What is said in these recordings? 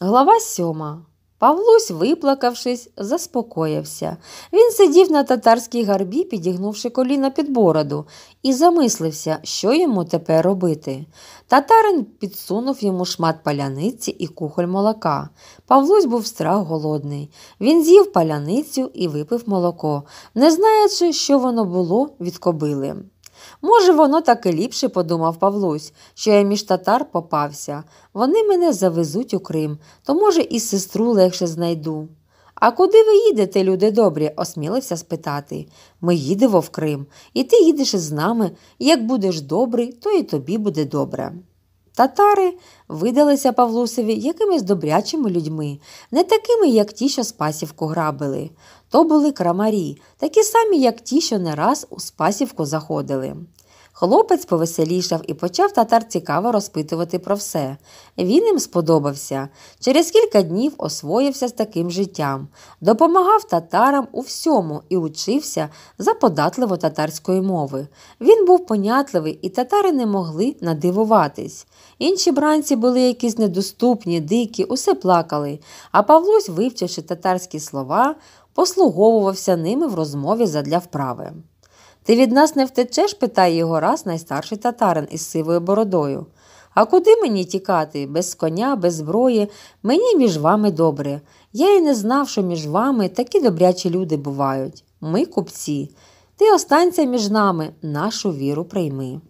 Глава сьома. Павлусь, виплакавшись, заспокоївся. Він сидів на татарській гарбі, підігнувши коліна під бороду, і замислився, що йому тепер робити. Татарин підсунув йому шмат паляниці і кухоль молока. Павлусь був страх голодний. Він з'їв паляницю і випив молоко, не знаючи, що воно було від кобили. Може, воно таки ліпше, подумав Павлусь, що я між татар попався. Вони мене завезуть у Крим, то, може, і сестру легше знайду. А куди ви їдете, люди добрі? осмілився спитати. Ми їдемо в Крим, і ти їдеш із нами. Як будеш добрий, то і тобі буде добре. Татари видалися Павлусеві якимись добрячими людьми, не такими, як ті, що Спасівку грабили. То були крамарі, такі самі, як ті, що не раз у Спасівку заходили. Хлопець повеселішав і почав татар цікаво розпитувати про все. Він їм сподобався. Через кілька днів освоївся з таким життям, допомагав татарам у всьому і учився за податливо татарської мови. Він був понятливий, і татари не могли надивуватись. Інші бранці були якісь недоступні, дикі, усе плакали, а Павлось, вивчивши татарські слова, послуговувався ними в розмові задля вправи. Ти від нас не втечеш? питає його раз найстарший татарин із сивою бородою. А куди мені тікати? Без коня, без зброї, мені між вами добре. Я і не знав, що між вами такі добрячі люди бувають. Ми купці. Ти останься між нами, нашу віру прийми.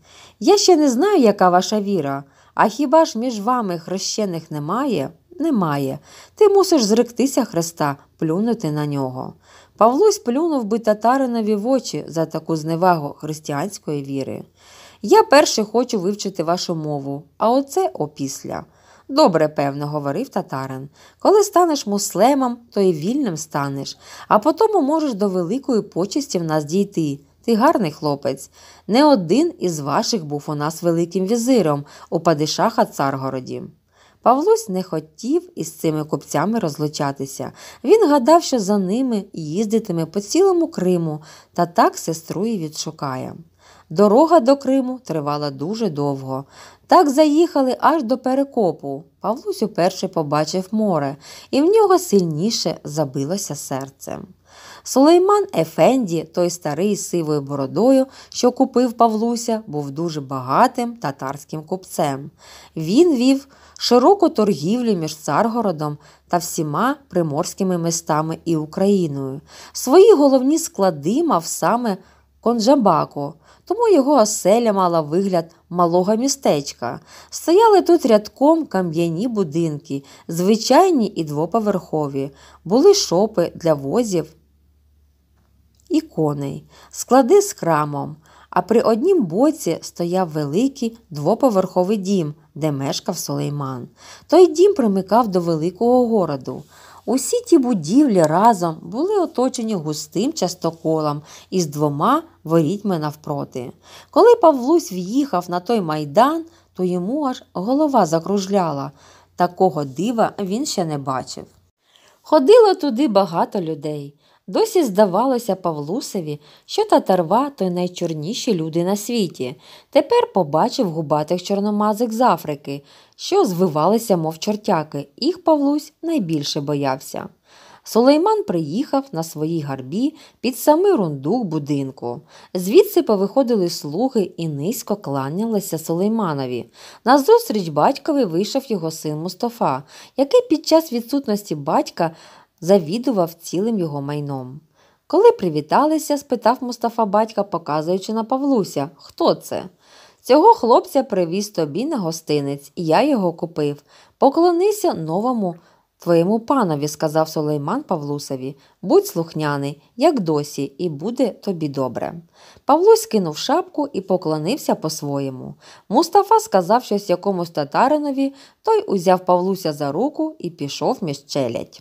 Я ще не знаю, яка ваша віра, а хіба ж між вами хрещених немає? Немає. Ти мусиш зректися Христа, плюнути на нього. Павлусь плюнув би татаринові в очі за таку зневагу християнської віри. Я перше хочу вивчити вашу мову, а оце опісля. Добре, певно, говорив татарин. Коли станеш муслемом, то і вільним станеш, а потому можеш до великої почесті в нас дійти. Ти гарний хлопець. Не один із ваших був у нас великим візиром у Падишаха Царгороді. Павлусь не хотів із цими купцями розлучатися. Він гадав, що за ними їздитиме по цілому Криму та так сестру і відшукає. Дорога до Криму тривала дуже довго. Так заїхали аж до перекопу. Павлусь уперше побачив море, і в нього сильніше забилося серце. Сулейман Ефенді, той старий з сивою бородою, що купив Павлуся, був дуже багатим татарським купцем. Він вів широку торгівлю між Царгородом та всіма приморськими містами і Україною. Свої головні склади мав саме Конджабаку. Тому його оселя мала вигляд малого містечка. Стояли тут рядком кам'яні будинки, звичайні і двоповерхові, були шопи для возів і коней, склади з крамом, а при однім боці стояв великий двоповерховий дім, де мешкав Сулейман. Той дім примикав до великого городу. Усі ті будівлі разом були оточені густим частоколом із двома ворітьми навпроти. Коли Павлусь в'їхав на той майдан, то йому аж голова закружляла. Такого дива він ще не бачив. Ходило туди багато людей. Досі здавалося Павлусеві, що татарва то найчорніші люди на світі. Тепер побачив губатих чорномазик з Африки, що звивалися, мов чортяки, їх Павлусь найбільше боявся. Сулейман приїхав на своїй гарбі під самий рундук будинку. Звідси повиходили слуги і низько кланялися Сулейманові. Назустріч батькові вийшов його син Мустафа, який під час відсутності батька завідував цілим його майном. Коли привіталися, спитав Мустафа батька, показуючи на Павлуся, хто це. Цього хлопця привіз тобі на гостинець, і я його купив. Поклонися новому твоєму панові, сказав Сулейман Павлусові. Будь слухняний, як досі, і буде тобі добре. Павлусь кинув шапку і поклонився по-своєму. Мустафа сказав щось якомусь татаринові, той узяв Павлуся за руку і пішов між челядь.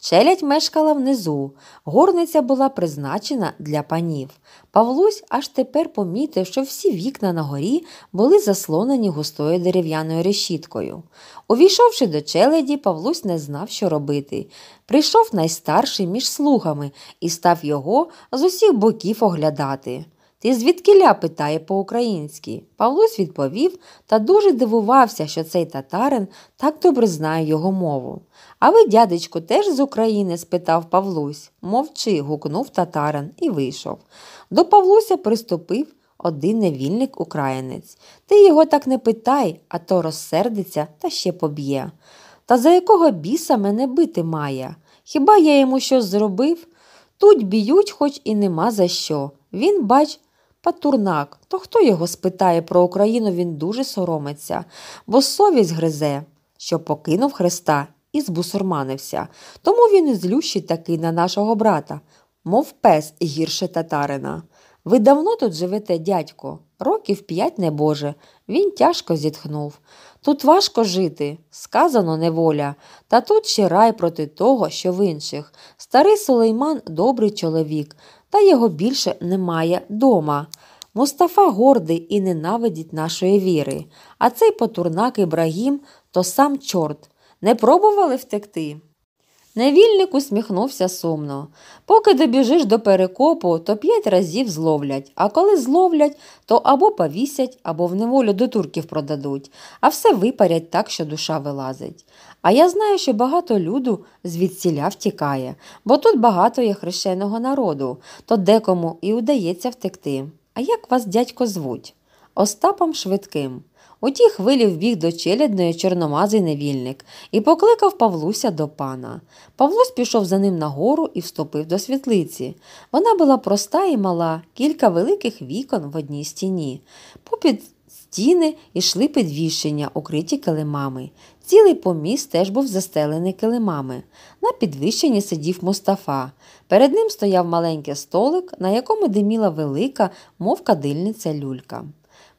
Челядь мешкала внизу, горниця була призначена для панів. Павлусь аж тепер помітив, що всі вікна на горі були заслонені густою дерев'яною решіткою. Увійшовши до челяді, Павлусь не знав, що робити. Прийшов найстарший між слугами і став його з усіх боків оглядати. Ти звідкиля питає по-українськи. Павлусь відповів та дуже дивувався, що цей татарин так добре знає його мову. А ви, дядечку, теж з України? спитав Павлусь. Мовчи, гукнув татарин і вийшов. До Павлуся приступив один невільник українець. Ти його так не питай, а то розсердиться та ще поб'є. Та за якого біса мене бити має? Хіба я йому щось зробив? Тут б'ють, хоч і нема за що. Він, бач, Патурнак, то хто його спитає про Україну, він дуже соромиться, бо совість гризе, що покинув Христа і збусурманився. Тому він і злющий такий на нашого брата, мов пес гірше татарина. Ви давно тут живете, дядько? Років п'ять небоже. Він тяжко зітхнув. Тут важко жити, сказано неволя, та тут ще рай проти того, що в інших. Старий Сулейман добрий чоловік, та його більше немає дома. Мустафа гордий і ненавидить нашої віри, а цей потурнак Ібрагім то сам чорт. Не пробували втекти? Невільник усміхнувся сумно. Поки добіжиш до перекопу, то п'ять разів зловлять, а коли зловлять, то або повісять, або в неволю до турків продадуть, а все випарять так, що душа вилазить. А я знаю, що багато люду звідсіля втікає, бо тут багато є хрещеного народу, то декому і удається втекти. А як вас, дядько, звуть? Остапом Швидким. У ті хвилі вбіг до челядної чорномазий невільник і покликав Павлуся до пана. Павлусь пішов за ним нагору і вступив до світлиці. Вона була проста і мала, кілька великих вікон в одній стіні. Попід стіни йшли підвіщення, укриті килимами. Цілий поміст теж був застелений килимами. На підвищенні сидів Мустафа. Перед ним стояв маленький столик, на якому диміла велика, мов кадильниця люлька.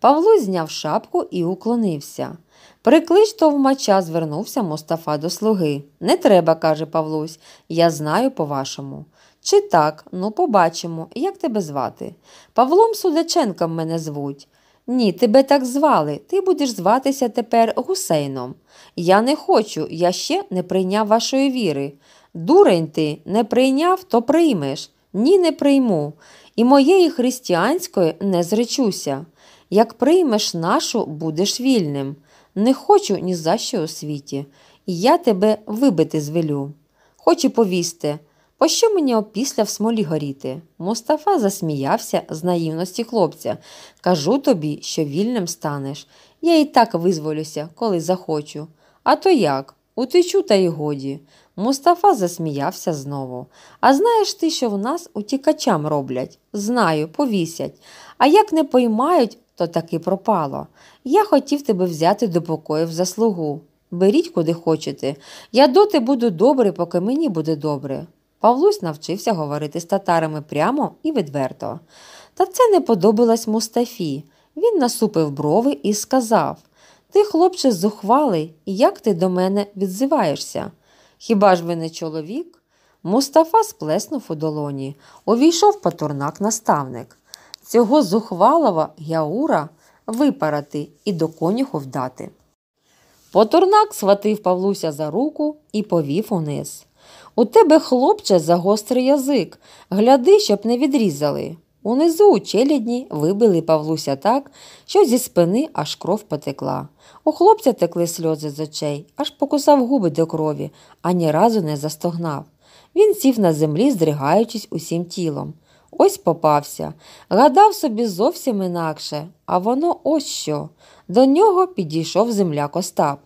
Павло зняв шапку і уклонився. Приклич товмача, звернувся Мустафа до слуги. Не треба, каже Павлусь, я знаю по-вашому. Чи так, ну побачимо, як тебе звати? Павлом Судаченком мене звуть. Ні, тебе так звали, ти будеш зватися тепер гусейном. Я не хочу, я ще не прийняв вашої віри. Дурень ти не прийняв, то приймеш. Ні, не прийму. І моєї християнської не зречуся. Як приймеш нашу, будеш вільним. Не хочу ні за що у світі, і я тебе вибити звелю. Хоч і повісти, пощо мені опісля в смолі горіти? Мустафа засміявся з наївності хлопця. Кажу тобі, що вільним станеш. Я і так визволюся, коли захочу. А то як? Утечу, та й годі. Мустафа засміявся знову. А знаєш ти, що в нас утікачам роблять? Знаю, повісять. А як не поймають, то таки пропало. Я хотів тебе взяти до покоїв за слугу. Беріть, куди хочете. Я доти буду добрий, поки мені буде добре. Павлусь навчився говорити з татарами прямо і відверто. Та це не подобалось Мустафі. Він насупив брови і сказав Ти, хлопче, зухвалий, як ти до мене відзиваєшся? Хіба ж ви не чоловік? Мустафа сплеснув у долоні, увійшов патурнак наставник цього зухвалого Яура випарати і до коніху вдати. Потурнак схватив Павлуся за руку і повів униз. У тебе, хлопче, загострий язик. Гляди, щоб не відрізали. Унизу у челядні вибили Павлуся так, що зі спини аж кров потекла. У хлопця текли сльози з очей, аж покусав губи до крові, ані разу не застогнав. Він сів на землі, здригаючись усім тілом. Ось попався. Гадав собі зовсім інакше, а воно ось що. До нього підійшов земляк Остап.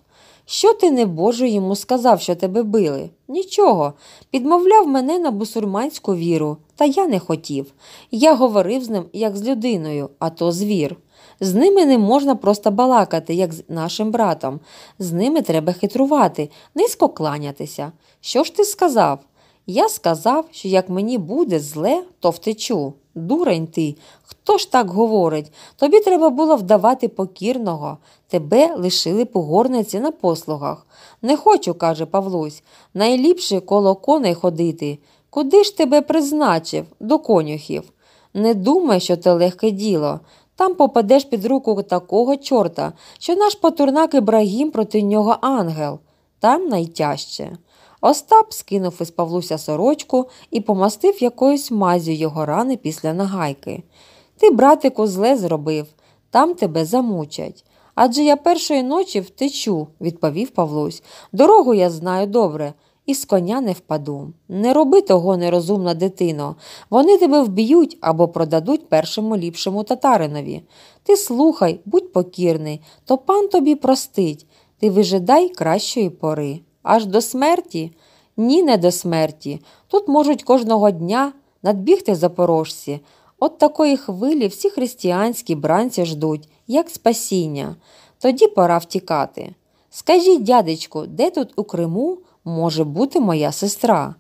Що ти, небожу, йому сказав, що тебе били? Нічого. Підмовляв мене на бусурманську віру, та я не хотів. Я говорив з ним, як з людиною, а то звір. З ними не можна просто балакати, як з нашим братом. З ними треба хитрувати, низько кланятися. Що ж ти сказав? Я сказав, що як мені буде зле, то втечу. Дурень ти, хто ж так говорить? Тобі треба було вдавати покірного. Тебе лишили по горниці на послугах. Не хочу, каже Павлось, найліпше коло коней ходити. Куди ж тебе призначив? До конюхів. Не думай, що це легке діло. Там попадеш під руку такого чорта, що наш потурнак Ібрагім проти нього ангел. Там найтяжче. Остап скинув із Павлуся сорочку і помастив якоюсь мазю його рани після нагайки. Ти, братику, зле зробив, там тебе замучать. Адже я першої ночі втечу, відповів Павлусь. Дорогу я знаю добре, і з коня не впаду. Не роби того, нерозумна дитино. Вони тебе вб'ють або продадуть першому ліпшому татаринові. Ти слухай, будь покірний, то пан тобі простить, ти вижидай кращої пори аж до смерті? Ні, не до смерті. Тут можуть кожного дня надбігти запорожці. От такої хвилі всі християнські бранці ждуть, як спасіння. Тоді пора втікати. Скажіть, дядечку, де тут у Криму може бути моя сестра?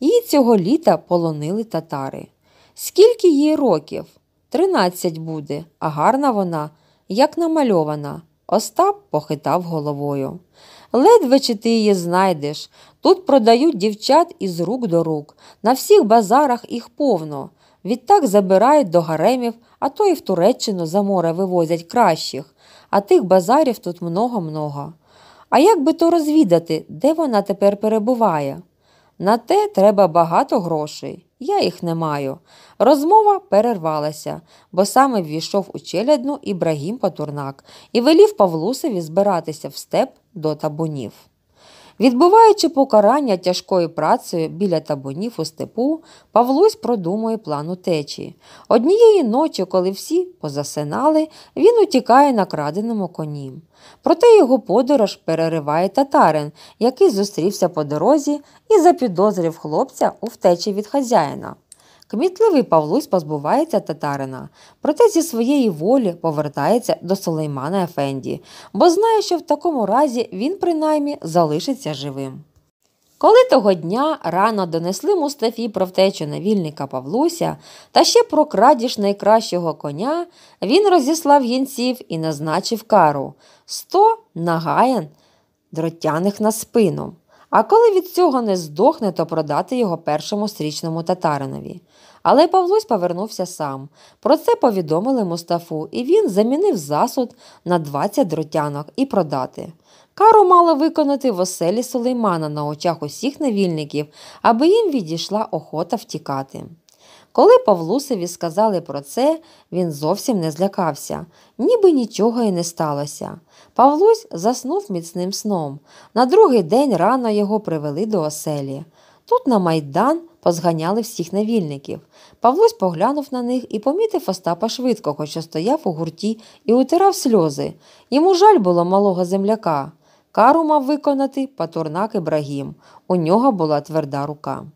Її цього літа полонили татари. Скільки їй років? Тринадцять буде, а гарна вона, як намальована. Остап похитав головою ледве чи ти її знайдеш. Тут продають дівчат із рук до рук. На всіх базарах їх повно. Відтак забирають до гаремів, а то і в Туреччину за море вивозять кращих, а тих базарів тут много-много. А як би то розвідати, де вона тепер перебуває? На те треба багато грошей. Я їх не маю. Розмова перервалася, бо саме ввійшов у челядну Ібрагім Патурнак і велів Павлусеві збиратися в степ до табунів. Відбуваючи покарання тяжкою працею біля табунів у степу, Павлусь продумує план утечі. Однієї ночі, коли всі позасинали, він утікає на краденому коні. Проте його подорож перериває татарин, який зустрівся по дорозі і запідозрив хлопця у втечі від хазяїна. Кмітливий Павлусь позбувається татарина, проте зі своєї волі повертається до Сулеймана Ефенді, бо знає, що в такому разі він принаймні залишиться живим. Коли того дня рано донесли Мустафі про втечу навільника Павлуся та ще про крадіж найкращого коня, він розіслав гінців і назначив кару сто нагаєн дротяних на спину. А коли від цього не здохне, то продати його першому стрічному татаринові. Але Павлусь повернувся сам. Про це повідомили Мустафу, і він замінив засуд на 20 дротянок і продати. Кару мало виконати в оселі Сулеймана на очах усіх невільників, аби їм відійшла охота втікати. Коли Павлусеві сказали про це, він зовсім не злякався, ніби нічого і не сталося. Павлусь заснув міцним сном. На другий день рано його привели до оселі. Тут на майдан позганяли всіх навільників. Павлусь поглянув на них і помітив Остапа швидкого, що стояв у гурті і утирав сльози. Йому жаль було малого земляка. Кару мав виконати Патурнак Ібрагім. У нього була тверда рука.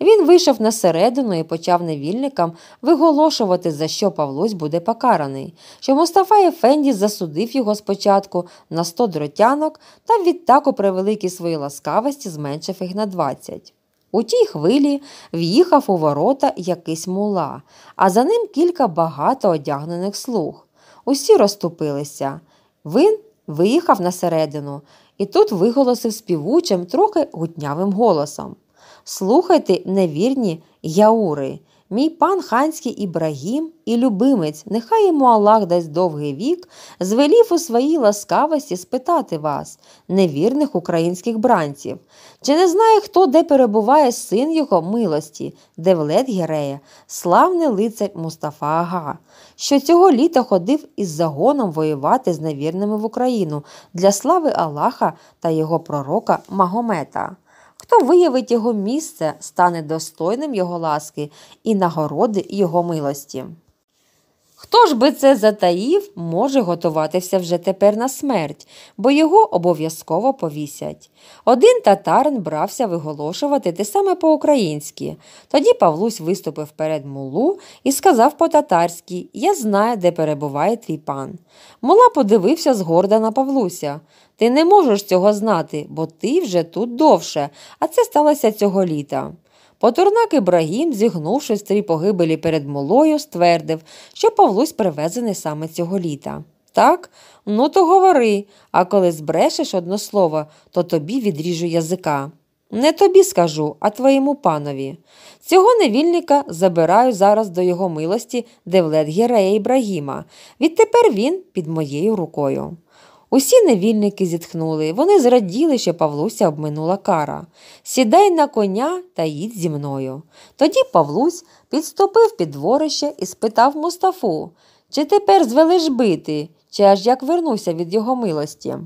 Він вийшов на середину і почав невільникам виголошувати, за що Павлось буде покараний, що Мустафа Ефенді засудив його спочатку на 100 дротянок та відтак у превеликій своїй ласкавості зменшив їх на 20. У тій хвилі в'їхав у ворота якийсь мула, а за ним кілька багато одягнених слуг. Усі розступилися. Він виїхав на середину і тут виголосив співучим, трохи гутнявим голосом. Слухайте, невірні яури, мій пан ханський Ібрагім і любимець, нехай йому Аллах дасть довгий вік, звелів у своїй ласкавості спитати вас, невірних українських бранців, чи не знає, хто де перебуває син його милості, Девлет Герея, славний лицар Мустафа Ага, що цього літа ходив із загоном воювати з невірними в Україну для слави Аллаха та його пророка Магомета. Хто виявить його місце, стане достойним його ласки і нагороди його милості. Хто ж би це затаїв, може готуватися вже тепер на смерть, бо його обов'язково повісять. Один татарин брався виголошувати те саме по-українськи. Тоді Павлусь виступив перед мулу і сказав по-татарськи Я знаю, де перебуває твій пан. Мула подивився згорда на Павлуся. Ти не можеш цього знати, бо ти вже тут довше, а це сталося цього літа. Потурнак Ібрагім, зігнувшись три погибелі перед молою, ствердив, що Павлусь привезений саме цього літа. Так, ну то говори, а коли збрешеш одно слово, то тобі відріжу язика. Не тобі скажу, а твоєму панові. Цього невільника забираю зараз до його милості Девлет Гірея Ібрагіма. Відтепер він під моєю рукою. Усі невільники зітхнули. Вони зраділи, що Павлуся обминула кара. Сідай на коня та їдь зі мною. Тоді Павлусь підступив під дворище і спитав Мустафу, чи тепер звелиш бити, чи аж як вернуся від його милості.